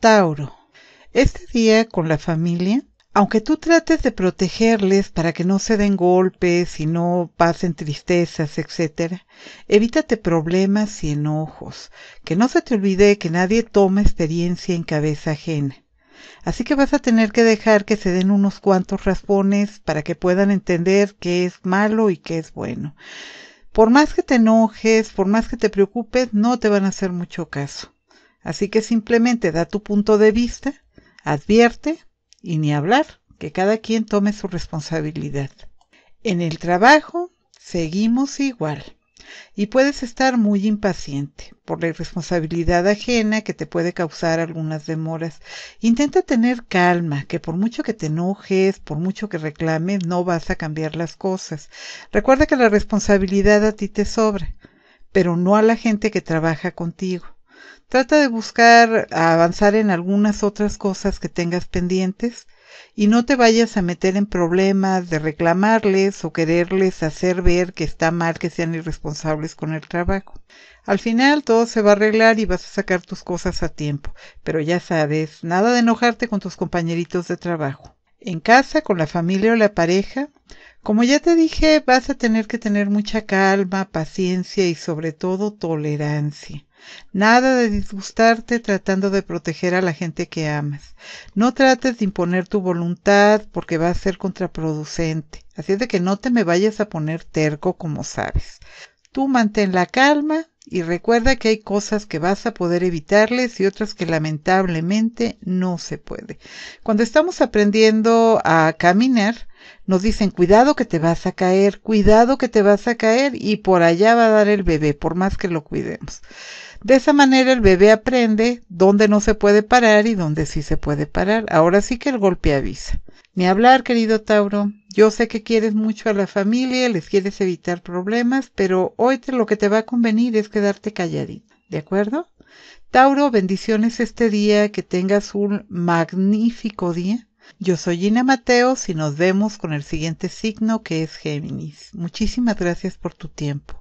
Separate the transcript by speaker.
Speaker 1: Tauro. Este día con la familia, aunque tú trates de protegerles para que no se den golpes y no pasen tristezas, etc., evítate problemas y enojos. Que no se te olvide que nadie toma experiencia en cabeza ajena. Así que vas a tener que dejar que se den unos cuantos raspones para que puedan entender qué es malo y qué es bueno. Por más que te enojes, por más que te preocupes, no te van a hacer mucho caso. Así que simplemente da tu punto de vista, advierte y ni hablar, que cada quien tome su responsabilidad. En el trabajo seguimos igual y puedes estar muy impaciente por la irresponsabilidad ajena que te puede causar algunas demoras. Intenta tener calma, que por mucho que te enojes, por mucho que reclames, no vas a cambiar las cosas. Recuerda que la responsabilidad a ti te sobra, pero no a la gente que trabaja contigo. Trata de buscar avanzar en algunas otras cosas que tengas pendientes y no te vayas a meter en problemas de reclamarles o quererles hacer ver que está mal que sean irresponsables con el trabajo. Al final todo se va a arreglar y vas a sacar tus cosas a tiempo, pero ya sabes, nada de enojarte con tus compañeritos de trabajo. En casa, con la familia o la pareja, como ya te dije, vas a tener que tener mucha calma, paciencia y sobre todo tolerancia. Nada de disgustarte tratando de proteger a la gente que amas. No trates de imponer tu voluntad porque va a ser contraproducente. Así es de que no te me vayas a poner terco como sabes. Tú mantén la calma y recuerda que hay cosas que vas a poder evitarles y otras que lamentablemente no se puede. Cuando estamos aprendiendo a caminar, nos dicen, cuidado que te vas a caer, cuidado que te vas a caer y por allá va a dar el bebé, por más que lo cuidemos. De esa manera el bebé aprende dónde no se puede parar y dónde sí se puede parar. Ahora sí que el golpe avisa. Ni hablar, querido Tauro. Yo sé que quieres mucho a la familia, les quieres evitar problemas, pero hoy lo que te va a convenir es quedarte calladito. ¿De acuerdo? Tauro, bendiciones este día, que tengas un magnífico día. Yo soy Gina Mateos y nos vemos con el siguiente signo que es Géminis. Muchísimas gracias por tu tiempo.